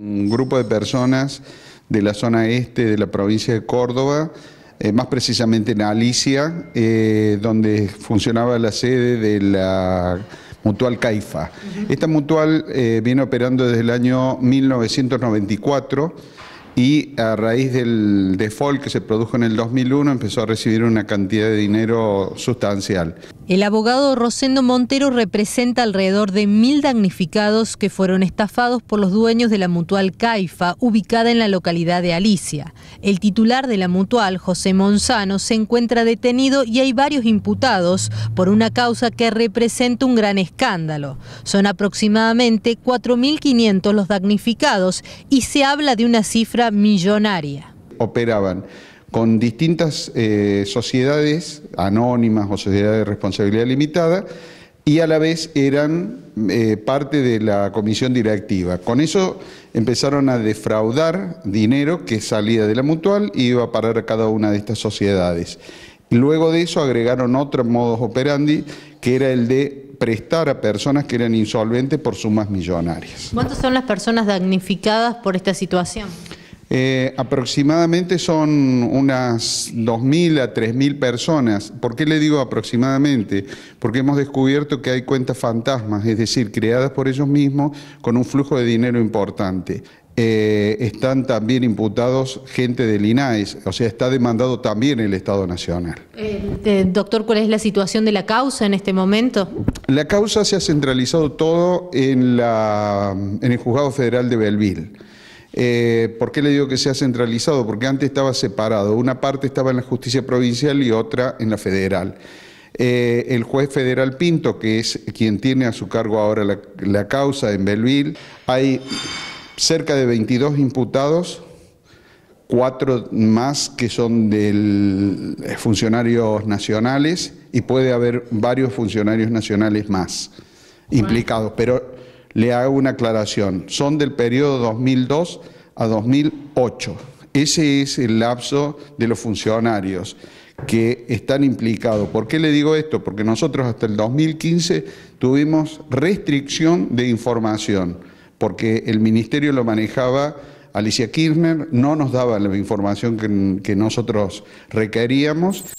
Un grupo de personas de la zona este de la provincia de Córdoba, eh, más precisamente en Alicia, eh, donde funcionaba la sede de la Mutual Caifa. Esta mutual eh, viene operando desde el año 1994 y a raíz del default que se produjo en el 2001 empezó a recibir una cantidad de dinero sustancial. El abogado Rosendo Montero representa alrededor de mil damnificados que fueron estafados por los dueños de la mutual Caifa, ubicada en la localidad de Alicia. El titular de la mutual, José Monzano, se encuentra detenido y hay varios imputados por una causa que representa un gran escándalo. Son aproximadamente 4.500 los damnificados y se habla de una cifra millonaria. Operaban con distintas eh, sociedades anónimas o sociedades de responsabilidad limitada y a la vez eran eh, parte de la comisión directiva. Con eso empezaron a defraudar dinero que salía de la mutual y iba a parar a cada una de estas sociedades. Luego de eso agregaron otro modus operandi que era el de prestar a personas que eran insolventes por sumas millonarias. ¿Cuántas son las personas damnificadas por esta situación? Eh, aproximadamente son unas 2.000 a 3.000 personas. ¿Por qué le digo aproximadamente? Porque hemos descubierto que hay cuentas fantasmas, es decir, creadas por ellos mismos con un flujo de dinero importante. Eh, están también imputados gente del INAES, o sea, está demandado también el Estado Nacional. Eh, doctor, ¿cuál es la situación de la causa en este momento? La causa se ha centralizado todo en, en el Juzgado Federal de Belville. Eh, ¿Por qué le digo que se ha centralizado? Porque antes estaba separado. Una parte estaba en la justicia provincial y otra en la federal. Eh, el juez federal Pinto, que es quien tiene a su cargo ahora la, causa en Belville, hay cerca de 22 imputados, cuatro más que son del eh, funcionarios nacionales y puede haber varios funcionarios nacionales más implicados, pero le hago una aclaración, son del periodo 2002 a 2008. Ese es el lapso de los funcionarios que están implicados. ¿Por qué le digo esto? Porque nosotros hasta el 2015 tuvimos restricción de información, porque el ministerio lo manejaba Alicia Kirchner, no nos daba la información que, que nosotros requeríamos.